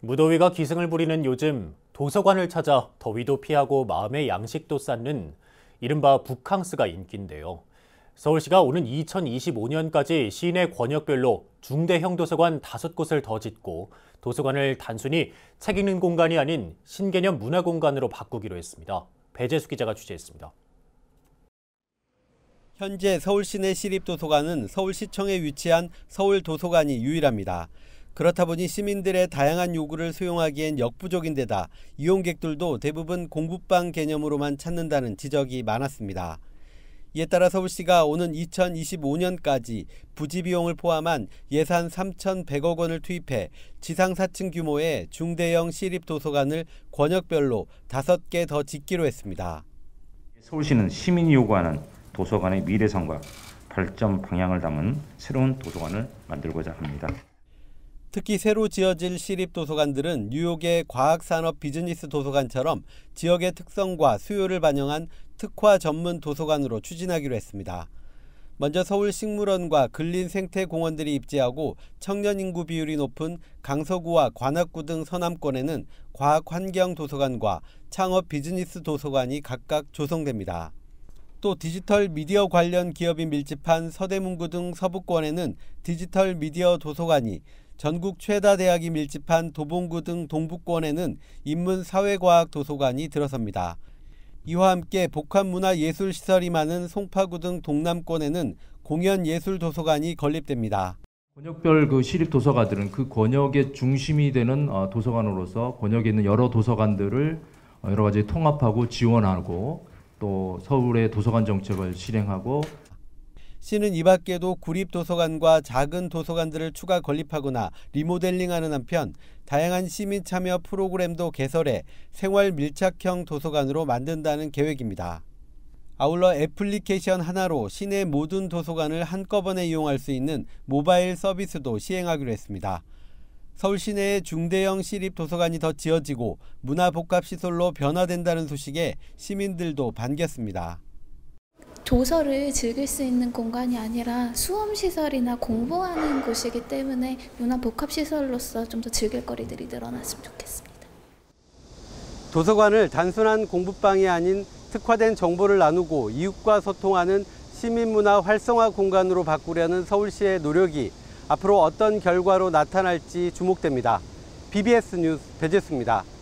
무더위가 기승을 부리는 요즘 도서관을 찾아 더위도 피하고 마음의 양식도 쌓는 이른바 북캉스가 인기인데요. 서울시가 오는 2025년까지 시내 권역별로 중대형 도서관 5곳을 더 짓고 도서관을 단순히 책 읽는 공간이 아닌 신개념 문화 공간으로 바꾸기로 했습니다. 배재수 기자가 취재했습니다. 현재 서울시내 시립도서관은 서울시청에 위치한 서울도서관이 유일합니다. 그렇다 보니 시민들의 다양한 요구를 수용하기엔 역부족인 데다 이용객들도 대부분 공부방 개념으로만 찾는다는 지적이 많았습니다. 이에 따라 서울시가 오는 2025년까지 부지 비용을 포함한 예산 3,100억 원을 투입해 지상 4층 규모의 중대형 시립 도서관을 권역별로 5개 더 짓기로 했습니다. 서울시는 시민이 요구하는 도서관의 미래성과 발전 방향을 담은 새로운 도서관을 만들고자 합니다. 특히 새로 지어질 시립도서관들은 뉴욕의 과학산업 비즈니스 도서관처럼 지역의 특성과 수요를 반영한 특화 전문 도서관으로 추진하기로 했습니다. 먼저 서울 식물원과 근린 생태공원들이 입지하고 청년 인구 비율이 높은 강서구와 관악구 등 서남권에는 과학환경도서관과 창업 비즈니스 도서관이 각각 조성됩니다. 또 디지털 미디어 관련 기업이 밀집한 서대문구 등 서부권에는 디지털 미디어 도서관이 전국 최다 대학이 밀집한 도봉구 등 동북권에는 인문사회과학 도서관이 들어섭니다. 이와 함께 복합문화예술시설이 많은 송파구 등 동남권에는 공연예술도서관이 건립됩니다. 권역별 그 시립 도서관들은 그 권역의 중심이 되는 어, 도서관으로서 권역에 있는 여러 도서관들을 어, 여러 가지 통합하고 지원하고 또 서울의 도서관 정책을 실행하고 시는 이 밖에도 구립 도서관과 작은 도서관들을 추가 건립하거나 리모델링하는 한편 다양한 시민 참여 프로그램도 개설해 생활 밀착형 도서관으로 만든다는 계획입니다. 아울러 애플리케이션 하나로 시내 모든 도서관을 한꺼번에 이용할 수 있는 모바일 서비스도 시행하기로 했습니다. 서울 시내에 중대형 시립 도서관이 더 지어지고 문화복합시설로 변화된다는 소식에 시민들도 반겼습니다. 도서를 즐길 수 있는 공간이 아니라 수험시설이나 공부하는 곳이기 때문에 문화복합시설로서 좀 더 즐길 거리들이 늘어났으면 좋겠습니다. 도서관을 단순한 공부방이 아닌 특화된 정보를 나누고 이웃과 소통하는 시민문화 활성화 공간으로 바꾸려는 서울시의 노력이 앞으로 어떤 결과로 나타날지 주목됩니다. BBS 뉴스 배재수입니다.